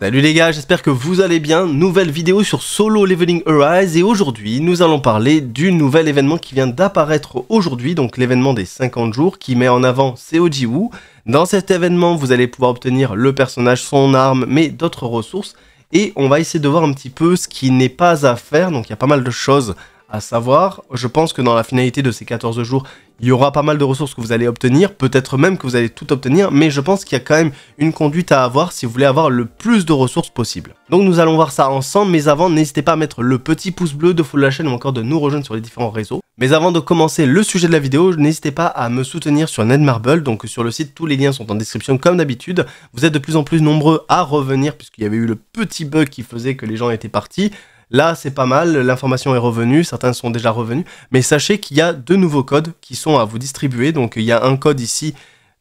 Salut les gars, j'espère que vous allez bien. Nouvelle vidéo sur Solo Leveling Arise et aujourd'hui nous allons parler du nouvel événement qui vient d'apparaître aujourd'hui, donc l'événement des 50 jours qui met en avant Seo Ji-Woo. Dans cet événement vous allez pouvoir obtenir le personnage, son arme, mais d'autres ressources et on va essayer de voir un petit peu ce qui n'est pas à faire, donc il y a pas mal de choses à savoir, je pense que dans la finalité de ces 14 jours, il y aura pas mal de ressources que vous allez obtenir, peut-être même que vous allez tout obtenir, mais je pense qu'il y a quand même une conduite à avoir si vous voulez avoir le plus de ressources possible. Donc nous allons voir ça ensemble, mais avant, n'hésitez pas à mettre le petit pouce bleu, de follow la chaîne ou encore de nous rejoindre sur les différents réseaux. Mais avant de commencer le sujet de la vidéo, n'hésitez pas à me soutenir sur Marble, donc sur le site, tous les liens sont en description comme d'habitude. Vous êtes de plus en plus nombreux à revenir, puisqu'il y avait eu le petit bug qui faisait que les gens étaient partis. Là, c'est pas mal, l'information est revenue, certains sont déjà revenus, mais sachez qu'il y a deux nouveaux codes qui sont à vous distribuer. Donc, il y a un code ici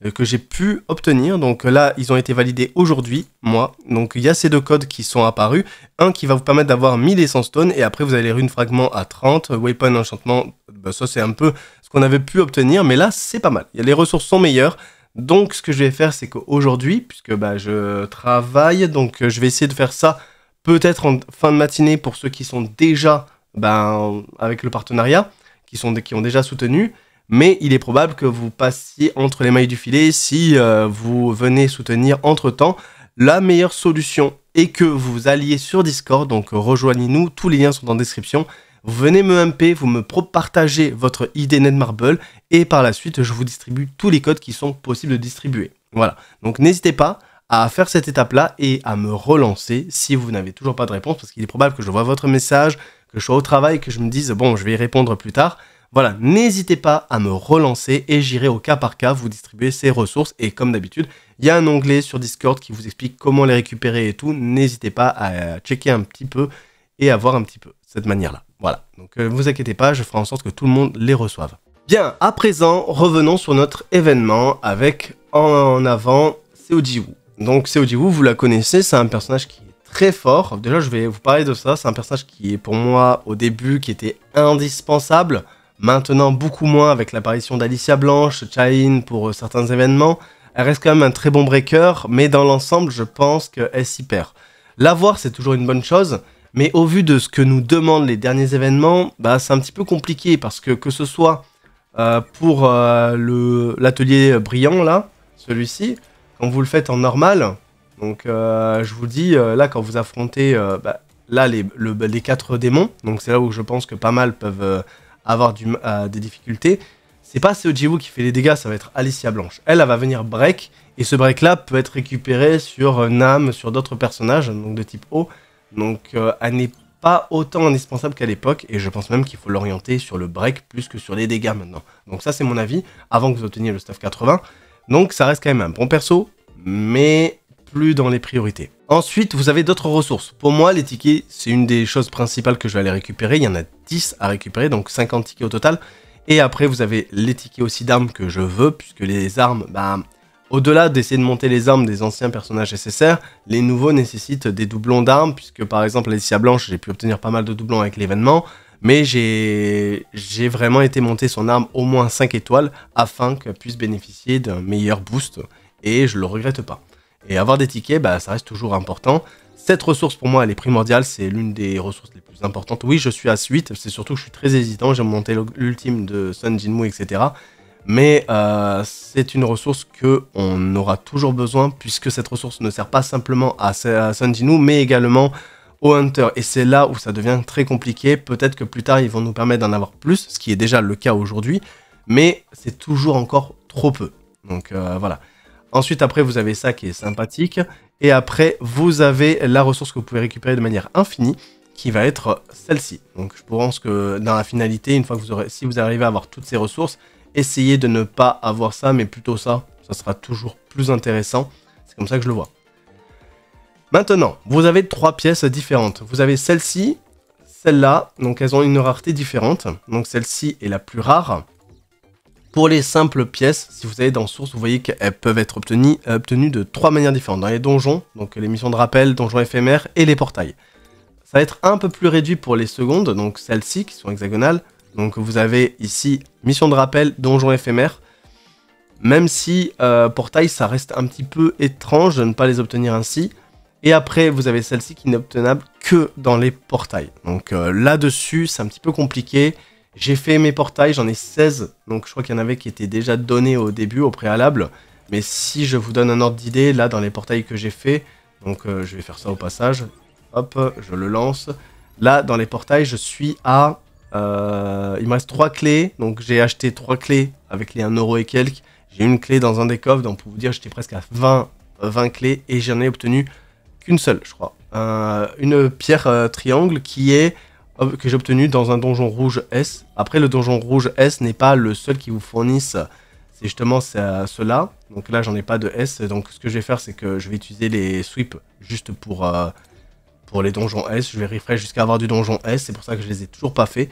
euh, que j'ai pu obtenir. Donc là, ils ont été validés aujourd'hui, moi. Donc il y a ces deux codes qui sont apparus. Un qui va vous permettre d'avoir 1000 essence stones et après vous allez les runes fragments à 30, weapon enchantement, bah, ça c'est un peu ce qu'on avait pu obtenir, mais là c'est pas mal. Les ressources sont meilleures. Donc ce que je vais faire, c'est qu'aujourd'hui, puisque bah je travaille, donc je vais essayer de faire ça peut-être en fin de matinée pour ceux qui sont déjà ben, avec le partenariat, qui, sont, qui ont déjà soutenu. Mais il est probable que vous passiez entre les mailles du filet si euh, vous venez soutenir entre-temps. La meilleure solution est que vous alliez sur Discord, donc rejoignez-nous, tous les liens sont en description. venez me MP, vous me partagez votre idée Marble et par la suite je vous distribue tous les codes qui sont possibles de distribuer. Voilà, donc n'hésitez pas, à faire cette étape-là et à me relancer si vous n'avez toujours pas de réponse, parce qu'il est probable que je vois votre message, que je sois au travail, que je me dise, bon, je vais y répondre plus tard. Voilà, n'hésitez pas à me relancer et j'irai au cas par cas vous distribuer ces ressources. Et comme d'habitude, il y a un onglet sur Discord qui vous explique comment les récupérer et tout. N'hésitez pas à checker un petit peu et à voir un petit peu cette manière-là. Voilà, donc ne euh, vous inquiétez pas, je ferai en sorte que tout le monde les reçoive. Bien, à présent, revenons sur notre événement avec en avant Seo donc Seojiwoo, vous la connaissez, c'est un personnage qui est très fort. Déjà, je vais vous parler de ça. C'est un personnage qui est pour moi au début qui était indispensable. Maintenant, beaucoup moins avec l'apparition d'Alicia Blanche, Chain pour euh, certains événements. Elle reste quand même un très bon breaker, mais dans l'ensemble, je pense qu'elle s'y perd. L'avoir, c'est toujours une bonne chose, mais au vu de ce que nous demandent les derniers événements, bah, c'est un petit peu compliqué parce que que ce soit euh, pour euh, l'atelier brillant, là, celui-ci, quand vous le faites en normal, donc euh, je vous dis, euh, là quand vous affrontez euh, bah, là les, bah, les quatre démons, donc c'est là où je pense que pas mal peuvent avoir des difficultés, c'est pas Seojiwo qui fait les dégâts, ça va être Alicia Blanche. Elle, elle va venir break, et ce break là peut être récupéré sur Nam, sur d'autres personnages, donc de type O, donc elle n'est pas autant indispensable qu'à l'époque, et je pense même qu'il faut l'orienter sur le break plus que sur les dégâts maintenant. Donc ça c'est mon avis, avant que vous obteniez le staff 80, donc ça reste quand même un bon perso, mais plus dans les priorités. Ensuite, vous avez d'autres ressources. Pour moi, les tickets, c'est une des choses principales que je vais aller récupérer. Il y en a 10 à récupérer, donc 50 tickets au total. Et après, vous avez les tickets aussi d'armes que je veux, puisque les armes, bah, au-delà d'essayer de monter les armes des anciens personnages SSR, les nouveaux nécessitent des doublons d'armes, puisque par exemple, Alicia Blanche, j'ai pu obtenir pas mal de doublons avec l'événement mais j'ai vraiment été monter son arme au moins 5 étoiles afin qu'elle puisse bénéficier d'un meilleur boost et je le regrette pas. Et avoir des tickets, bah, ça reste toujours important. Cette ressource pour moi elle est primordiale, c'est l'une des ressources les plus importantes. Oui, je suis à 8, c'est surtout que je suis très hésitant, j'ai monté l'ultime de Sun Jinmu, etc. Mais euh, c'est une ressource que on aura toujours besoin puisque cette ressource ne sert pas simplement à Sun Jinmu, mais également au Hunter. Et c'est là où ça devient très compliqué. Peut-être que plus tard, ils vont nous permettre d'en avoir plus, ce qui est déjà le cas aujourd'hui, mais c'est toujours encore trop peu. Donc euh, voilà. Ensuite, après, vous avez ça qui est sympathique. Et après, vous avez la ressource que vous pouvez récupérer de manière infinie, qui va être celle-ci. Donc je pense que dans la finalité, une fois que vous aurez, si vous arrivez à avoir toutes ces ressources, essayez de ne pas avoir ça, mais plutôt ça. Ça sera toujours plus intéressant. C'est comme ça que je le vois. Maintenant, vous avez trois pièces différentes. Vous avez celle-ci, celle-là, donc elles ont une rareté différente. Donc celle-ci est la plus rare. Pour les simples pièces, si vous allez dans Source, vous voyez qu'elles peuvent être obtenues, euh, de trois manières différentes. Dans les donjons, donc les missions de rappel, donjons éphémères et les portails. Ça va être un peu plus réduit pour les secondes, donc celles-ci qui sont hexagonales. Donc vous avez ici mission de rappel, donjon éphémère. Même si euh, portail, ça reste un petit peu étrange de ne pas les obtenir ainsi. Et après, vous avez celle-ci qui n'est obtenable que dans les portails. Donc euh, là-dessus, c'est un petit peu compliqué. J'ai fait mes portails, j'en ai 16. Donc je crois qu'il y en avait qui étaient déjà donnés au début, au préalable. Mais si je vous donne un ordre d'idée, là, dans les portails que j'ai fait, donc euh, je vais faire ça au passage. Hop, je le lance. Là, dans les portails, je suis à... Euh, il me reste 3 clés. Donc j'ai acheté 3 clés avec les 1 et quelques. J'ai une clé dans un des coffres. Donc pour vous dire, j'étais presque à 20, 20 clés. Et j'en ai obtenu une seule, je crois. Euh, une pierre euh, triangle qui est que j'ai obtenue dans un donjon rouge S. Après, le donjon rouge S n'est pas le seul qui vous fournisse. C'est justement cela. Donc là, j'en ai pas de S. Donc ce que je vais faire, c'est que je vais utiliser les sweeps juste pour, euh, pour les donjons S. Je vais refresh jusqu'à avoir du donjon S. C'est pour ça que je les ai toujours pas fait.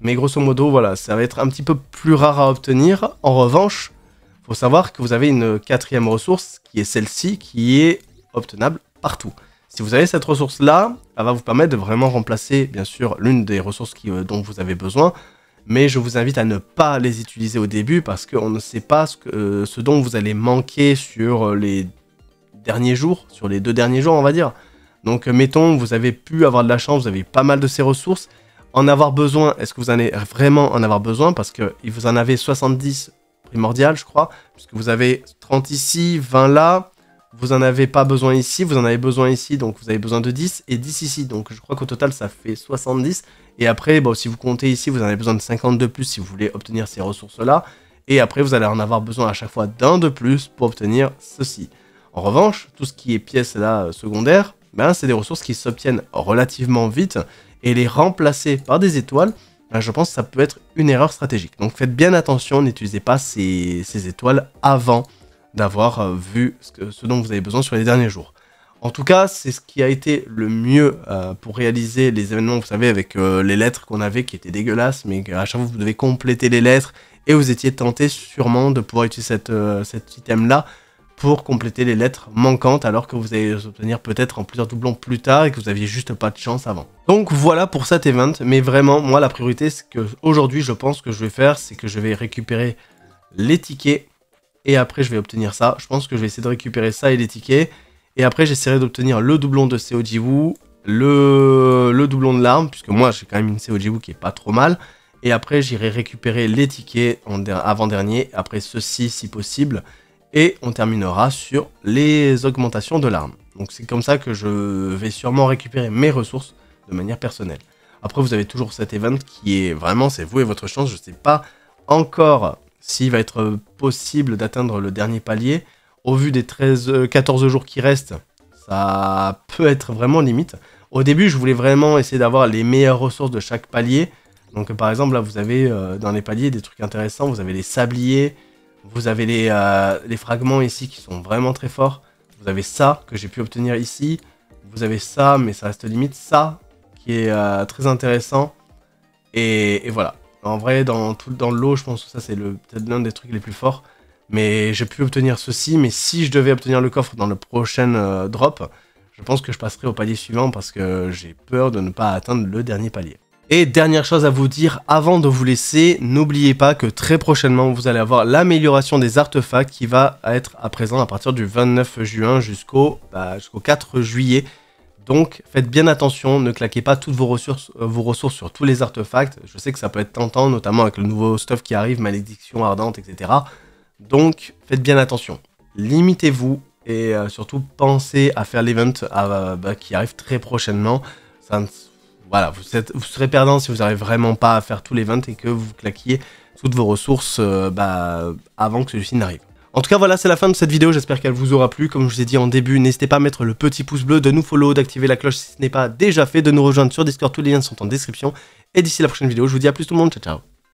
Mais grosso modo, voilà, ça va être un petit peu plus rare à obtenir. En revanche, faut savoir que vous avez une quatrième ressource qui est celle-ci, qui est obtenable partout. Si vous avez cette ressource-là, elle va vous permettre de vraiment remplacer, bien sûr, l'une des ressources euh, dont vous avez besoin. Mais je vous invite à ne pas les utiliser au début parce qu'on ne sait pas ce, que, euh, ce, dont vous allez manquer sur euh, les derniers jours, sur les deux derniers jours, on va dire. Donc, mettons, vous avez pu avoir de la chance, vous avez pas mal de ces ressources. En avoir besoin, est-ce que vous allez vraiment en avoir besoin Parce que vous en avez 70 primordiales je crois, puisque vous avez 30 ici, 20 là, vous en avez pas besoin ici, vous en avez besoin ici, donc vous avez besoin de 10 et 10 ici. Donc je crois qu'au total ça fait 70. Et après, bon, si vous comptez ici, vous en avez besoin de 50 de plus si vous voulez obtenir ces ressources-là. Et après, vous allez en avoir besoin à chaque fois d'un de plus pour obtenir ceci. En revanche, tout ce qui est pièces là secondaires, ben, c'est des ressources qui s'obtiennent relativement vite. Et les remplacer par des étoiles, ben, je pense que ça peut être une erreur stratégique. Donc faites bien attention, n'utilisez pas ces étoiles avant d'avoir euh, vu ce, dont vous avez besoin sur les derniers jours. En tout cas, c'est ce qui a été le mieux euh, pour réaliser les événements, vous savez, avec euh, les lettres qu'on avait qui étaient dégueulasses, mais à chaque fois vous devez compléter les lettres et vous étiez tenté sûrement de pouvoir utiliser cet item-là pour compléter les lettres manquantes alors que vous allez obtenir peut-être en plusieurs doublons plus tard et que vous aviez juste pas de chance avant. Donc voilà pour cet event, mais vraiment, moi la priorité, ce que aujourd'hui je pense que je vais faire, c'est que je vais récupérer les tickets et après je vais obtenir ça. Je pense que je vais essayer de récupérer ça et les tickets. Et après j'essaierai d'obtenir le doublon de COJW. le, doublon de l'arme, puisque moi j'ai quand même une COJW qui est pas trop mal. Et après j'irai récupérer les tickets avant-dernier, après ceci si possible. Et on terminera sur les augmentations de l'arme. Donc c'est comme ça que je vais sûrement récupérer mes ressources de manière personnelle. Après vous avez toujours cet event qui est vraiment c'est vous et votre chance. Je ne sais pas encore s'il va être euh, possible d'atteindre le dernier palier. Au vu des 13, 14 euh, jours qui restent, ça peut être vraiment limite. Au début, je voulais vraiment essayer d'avoir les meilleures ressources de chaque palier. Donc par exemple, là, vous avez euh, dans les paliers des trucs intéressants. Vous avez les sabliers, vous avez les, fragments ici qui sont vraiment très forts. Vous avez ça que j'ai pu obtenir ici. Vous avez ça, mais ça reste limite. Ça qui est très intéressant. et, voilà. En vrai, dans, tout, dans l'eau, je pense que ça, c'est peut-être l'un des trucs les plus forts. Mais j'ai pu obtenir ceci, mais si je devais obtenir le coffre dans le prochain euh, drop, je pense que je passerai au palier suivant parce que j'ai peur de ne pas atteindre le dernier palier. Et dernière chose à vous dire avant de vous laisser, n'oubliez pas que très prochainement vous allez avoir l'amélioration des artefacts qui va être à présent à partir du 29 juin jusqu'au 4 bah, juillet. Donc faites bien attention, ne claquez pas toutes vos ressources, euh, vos ressources sur tous les artefacts. Je sais que ça peut être tentant, notamment avec le nouveau stuff qui arrive, malédiction ardente, etc. Donc faites bien attention. Limitez-vous et euh, surtout pensez à faire l'event bah, qui arrive très prochainement. voilà, vous, serez perdant si vous n'arrivez vraiment pas à faire tout l'event et que vous claquiez toutes vos ressources euh, bah, avant que celui-ci n'arrive. En tout cas, voilà, c'est la fin de cette vidéo. J'espère qu'elle vous aura plu. Comme je vous ai dit en début, n'hésitez pas à mettre le petit pouce bleu, de nous follow, d'activer la cloche si ce n'est pas déjà fait, de nous rejoindre sur Discord. Tous les liens sont en description. Et d'ici la prochaine vidéo, je vous dis à plus tout le monde. Ciao, ciao.